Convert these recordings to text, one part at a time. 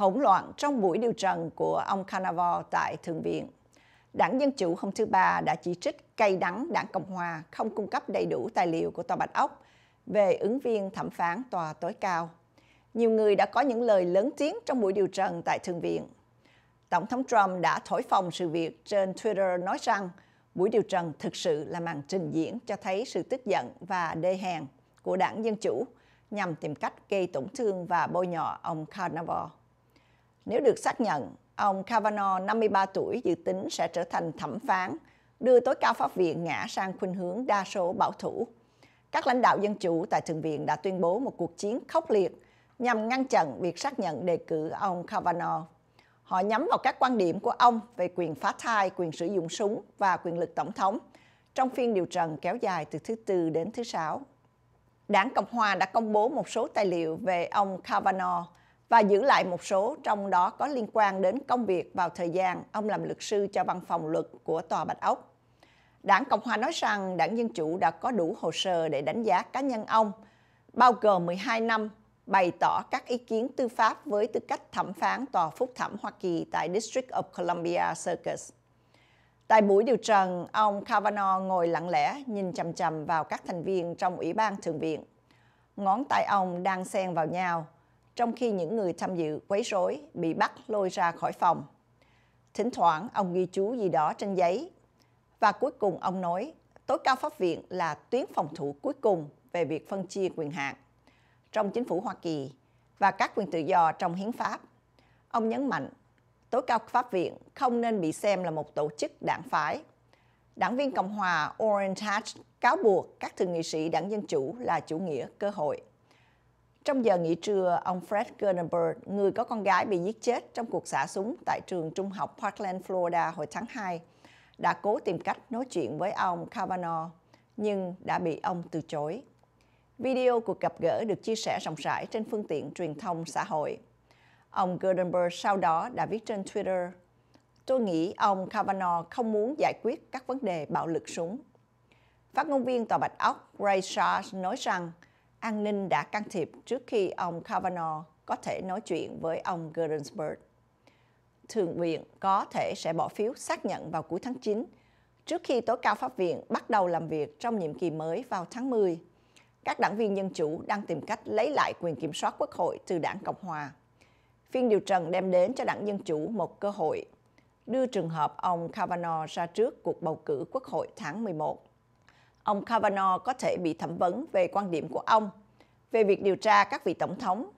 hỗn loạn trong buổi điều trần của ông Carnavon tại Thượng viện. Đảng Dân Chủ hôm thứ Ba đã chỉ trích cay đắng Đảng Cộng Hòa không cung cấp đầy đủ tài liệu của Tòa Bạch Ốc về ứng viên thẩm phán Tòa tối cao. Nhiều người đã có những lời lớn tiếng trong buổi điều trần tại Thượng viện. Tổng thống Trump đã thổi phồng sự việc trên Twitter nói rằng buổi điều trần thực sự là màn trình diễn cho thấy sự tức giận và đê hèn của đảng Dân Chủ nhằm tìm cách gây tổn thương và bôi nhọ ông Carnivore. Nếu được xác nhận, ông Kavanaugh 53 tuổi dự tính sẽ trở thành thẩm phán, đưa tối cao pháp viện ngã sang khuynh hướng đa số bảo thủ. Các lãnh đạo dân chủ tại Thượng viện đã tuyên bố một cuộc chiến khốc liệt nhằm ngăn chặn việc xác nhận đề cử ông Kavanaugh. Họ nhắm vào các quan điểm của ông về quyền phá thai, quyền sử dụng súng và quyền lực tổng thống trong phiên điều trần kéo dài từ thứ Tư đến thứ Sáu. Đảng Cộng Hòa đã công bố một số tài liệu về ông Kavanaugh – và giữ lại một số trong đó có liên quan đến công việc vào thời gian ông làm luật sư cho văn phòng luật của Tòa Bạch Ốc. Đảng Cộng Hòa nói rằng đảng Dân Chủ đã có đủ hồ sơ để đánh giá cá nhân ông, bao gồm 12 năm bày tỏ các ý kiến tư pháp với tư cách thẩm phán tòa phúc thẩm Hoa Kỳ tại District of Columbia Circus. Tại buổi điều trần, ông Kavanaugh ngồi lặng lẽ nhìn chằm chằm vào các thành viên trong Ủy ban Thượng viện. Ngón tay ông đang xen vào nhau – trong khi những người tham dự quấy rối bị bắt lôi ra khỏi phòng. Thỉnh thoảng ông ghi chú gì đó trên giấy. Và cuối cùng ông nói, tối cao pháp viện là tuyến phòng thủ cuối cùng về việc phân chia quyền hạn trong chính phủ Hoa Kỳ và các quyền tự do trong hiến pháp. Ông nhấn mạnh, tối cao pháp viện không nên bị xem là một tổ chức đảng phái. Đảng viên Cộng hòa Orange Hatch cáo buộc các thượng nghị sĩ đảng Dân Chủ là chủ nghĩa cơ hội. Trong giờ nghỉ trưa, ông Fred Gernberg, người có con gái bị giết chết trong cuộc xả súng tại trường trung học Parkland, Florida hồi tháng 2, đã cố tìm cách nói chuyện với ông Kavanaugh, nhưng đã bị ông từ chối. Video cuộc gặp gỡ được chia sẻ rộng rãi trên phương tiện truyền thông xã hội. Ông Gernberg sau đó đã viết trên Twitter, Tôi nghĩ ông Kavanaugh không muốn giải quyết các vấn đề bạo lực súng. Phát ngôn viên Tòa Bạch Ốc Ray Charles nói rằng, an ninh đã can thiệp trước khi ông Kavanaugh có thể nói chuyện với ông Ginsburg. Thượng viện có thể sẽ bỏ phiếu xác nhận vào cuối tháng 9, trước khi tối cao pháp viện bắt đầu làm việc trong nhiệm kỳ mới vào tháng 10. Các đảng viên Dân Chủ đang tìm cách lấy lại quyền kiểm soát quốc hội từ đảng Cộng Hòa. Phiên điều trần đem đến cho đảng Dân Chủ một cơ hội đưa trường hợp ông Kavanaugh ra trước cuộc bầu cử quốc hội tháng 11 ông Kavanaugh có thể bị thẩm vấn về quan điểm của ông về việc điều tra các vị tổng thống,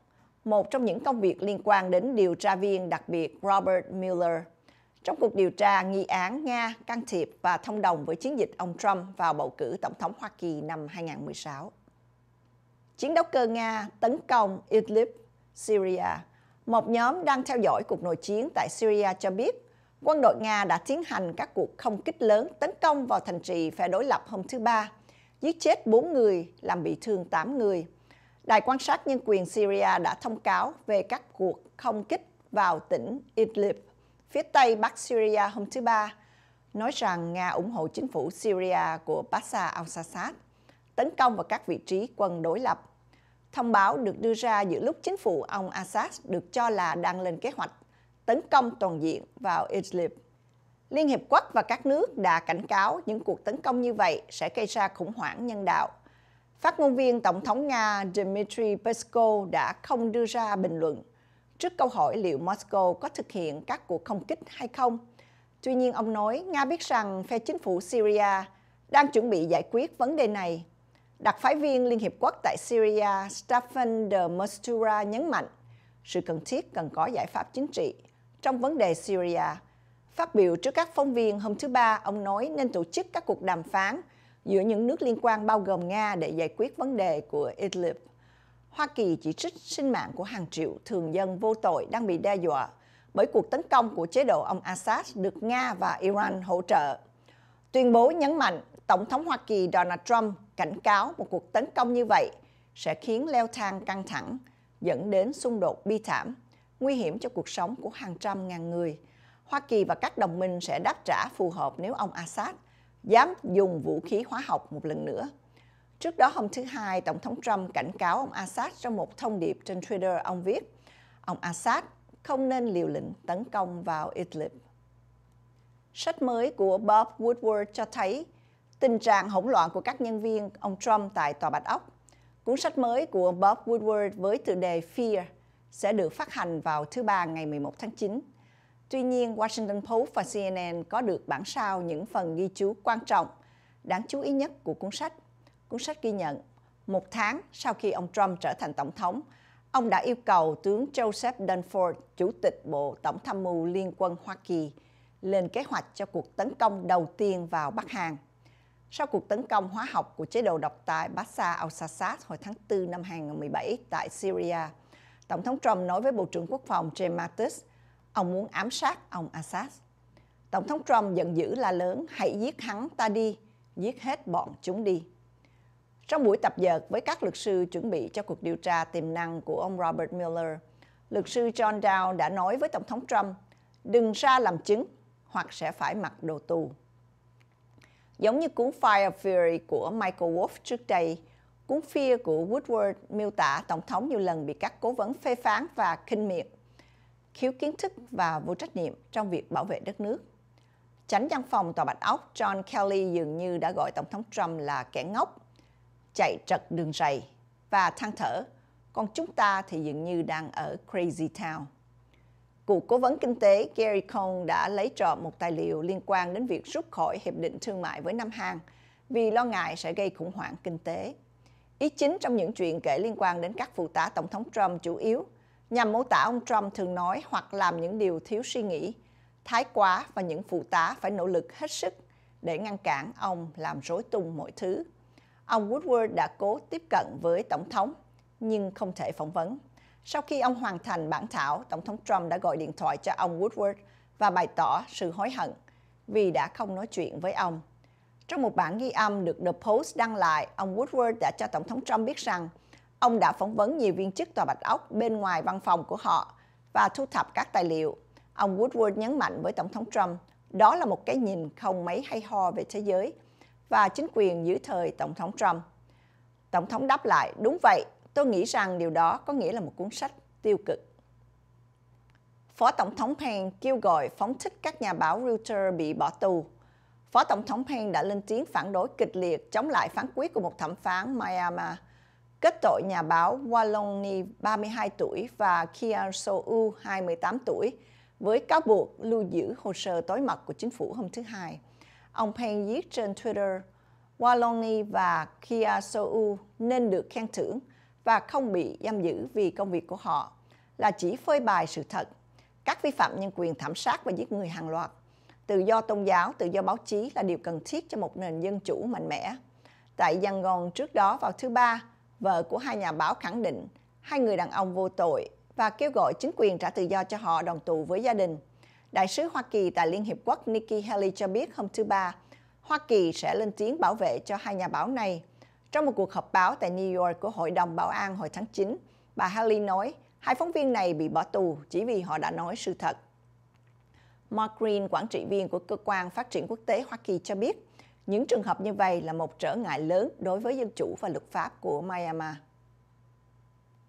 một trong những công việc liên quan đến điều tra viên đặc biệt Robert Mueller trong cuộc điều tra nghi án Nga can thiệp và thông đồng với chiến dịch ông Trump vào bầu cử tổng thống Hoa Kỳ năm 2016. Chiến đấu cơ Nga tấn công Idlib, Syria. Một nhóm đang theo dõi cuộc nội chiến tại Syria cho biết quân đội Nga đã tiến hành các cuộc không kích lớn tấn công vào thành trì phe đối lập hôm thứ Ba, giết chết 4 người, làm bị thương 8 người. Đài quan sát nhân quyền Syria đã thông cáo về các cuộc không kích vào tỉnh Idlib, phía tây bắc Syria hôm thứ Ba, nói rằng Nga ủng hộ chính phủ Syria của Bashar al-Assad, tấn công vào các vị trí quân đối lập. Thông báo được đưa ra giữa lúc chính phủ ông Assad được cho là đang lên kế hoạch tấn công toàn diện vào Idlib. Liên Hiệp Quốc và các nước đã cảnh cáo những cuộc tấn công như vậy sẽ gây ra khủng hoảng nhân đạo. Phát ngôn viên Tổng thống Nga Dmitry Peskov đã không đưa ra bình luận trước câu hỏi liệu Moscow có thực hiện các cuộc không kích hay không. Tuy nhiên, ông nói Nga biết rằng phe chính phủ Syria đang chuẩn bị giải quyết vấn đề này. Đặc phái viên Liên Hiệp Quốc tại Syria Stephen de Mistura nhấn mạnh sự cần thiết cần có giải pháp chính trị trong vấn đề Syria. Phát biểu trước các phóng viên hôm thứ Ba, ông nói nên tổ chức các cuộc đàm phán giữa những nước liên quan bao gồm Nga để giải quyết vấn đề của Idlib. Hoa Kỳ chỉ trích sinh mạng của hàng triệu thường dân vô tội đang bị đe dọa bởi cuộc tấn công của chế độ ông Assad được Nga và Iran hỗ trợ. Tuyên bố nhấn mạnh Tổng thống Hoa Kỳ Donald Trump cảnh cáo một cuộc tấn công như vậy sẽ khiến leo thang căng thẳng, dẫn đến xung đột bi thảm nguy hiểm cho cuộc sống của hàng trăm ngàn người. Hoa Kỳ và các đồng minh sẽ đáp trả phù hợp nếu ông Assad dám dùng vũ khí hóa học một lần nữa. Trước đó hôm thứ Hai, Tổng thống Trump cảnh cáo ông Assad trong một thông điệp trên Twitter. Ông viết, ông Assad không nên liều lĩnh tấn công vào Idlib. Sách mới của Bob Woodward cho thấy tình trạng hỗn loạn của các nhân viên ông Trump tại Tòa Bạch Ốc. Cuốn sách mới của Bob Woodward với tựa đề Fear – sẽ được phát hành vào thứ ba ngày 11 tháng 9. Tuy nhiên, Washington Post và CNN có được bản sao những phần ghi chú quan trọng, đáng chú ý nhất của cuốn sách. Cuốn sách ghi nhận, một tháng sau khi ông Trump trở thành tổng thống, ông đã yêu cầu tướng Joseph Dunford, chủ tịch Bộ Tổng tham mưu Liên quân Hoa Kỳ, lên kế hoạch cho cuộc tấn công đầu tiên vào Bắc Hàn. Sau cuộc tấn công hóa học của chế độ độc tài Bashar al-Assad hồi tháng 4 năm 2017 tại Syria, Tổng thống Trump nói với Bộ trưởng Quốc phòng James Mattis, ông muốn ám sát ông Assad. Tổng thống Trump giận dữ la lớn, hãy giết hắn ta đi, giết hết bọn chúng đi. Trong buổi tập dượt với các luật sư chuẩn bị cho cuộc điều tra tiềm năng của ông Robert Mueller, luật sư John Dow đã nói với Tổng thống Trump, đừng ra làm chứng hoặc sẽ phải mặc đồ tù. Giống như cuốn Fire Fury của Michael Wolff trước đây, Cuốn Fear của Woodward miêu tả Tổng thống nhiều lần bị các cố vấn phê phán và khinh miệt, thiếu kiến thức và vô trách nhiệm trong việc bảo vệ đất nước. Chánh văn phòng Tòa Bạch Ốc John Kelly dường như đã gọi Tổng thống Trump là kẻ ngốc, chạy trật đường rầy và than thở, còn chúng ta thì dường như đang ở Crazy Town. Cục Cố vấn Kinh tế Gary Cohn đã lấy trộm một tài liệu liên quan đến việc rút khỏi Hiệp định Thương mại với Nam Hàn vì lo ngại sẽ gây khủng hoảng kinh tế. Ý chính trong những chuyện kể liên quan đến các phụ tá Tổng thống Trump chủ yếu nhằm mô tả ông Trump thường nói hoặc làm những điều thiếu suy nghĩ, thái quá và những phụ tá phải nỗ lực hết sức để ngăn cản ông làm rối tung mọi thứ. Ông Woodward đã cố tiếp cận với Tổng thống, nhưng không thể phỏng vấn. Sau khi ông hoàn thành bản thảo, Tổng thống Trump đã gọi điện thoại cho ông Woodward và bày tỏ sự hối hận vì đã không nói chuyện với ông. Trong một bản ghi âm được The Post đăng lại, ông Woodward đã cho Tổng thống Trump biết rằng ông đã phỏng vấn nhiều viên chức Tòa Bạch Ốc bên ngoài văn phòng của họ và thu thập các tài liệu. Ông Woodward nhấn mạnh với Tổng thống Trump, đó là một cái nhìn không mấy hay ho về thế giới và chính quyền dưới thời Tổng thống Trump. Tổng thống đáp lại, đúng vậy, tôi nghĩ rằng điều đó có nghĩa là một cuốn sách tiêu cực. Phó Tổng thống Pence kêu gọi phóng thích các nhà báo Reuters bị bỏ tù Phó Tổng thống Pence đã lên tiếng phản đối kịch liệt chống lại phán quyết của một thẩm phán Myanmar kết tội nhà báo Walloni 32 tuổi và Kian Sou 28 tuổi với cáo buộc lưu giữ hồ sơ tối mật của chính phủ hôm thứ Hai. Ông Pence viết trên Twitter, "Walloni và Kia Sou nên được khen thưởng và không bị giam giữ vì công việc của họ là chỉ phơi bày sự thật, các vi phạm nhân quyền thảm sát và giết người hàng loạt tự do tôn giáo, tự do báo chí là điều cần thiết cho một nền dân chủ mạnh mẽ. Tại Yangon trước đó vào thứ Ba, vợ của hai nhà báo khẳng định hai người đàn ông vô tội và kêu gọi chính quyền trả tự do cho họ đồng tù với gia đình. Đại sứ Hoa Kỳ tại Liên Hiệp Quốc Nikki Haley cho biết hôm thứ Ba, Hoa Kỳ sẽ lên tiếng bảo vệ cho hai nhà báo này. Trong một cuộc họp báo tại New York của Hội đồng Bảo an hồi tháng 9, bà Haley nói hai phóng viên này bị bỏ tù chỉ vì họ đã nói sự thật. Mark Green, quản trị viên của Cơ quan Phát triển Quốc tế Hoa Kỳ cho biết, những trường hợp như vậy là một trở ngại lớn đối với dân chủ và luật pháp của Myanmar.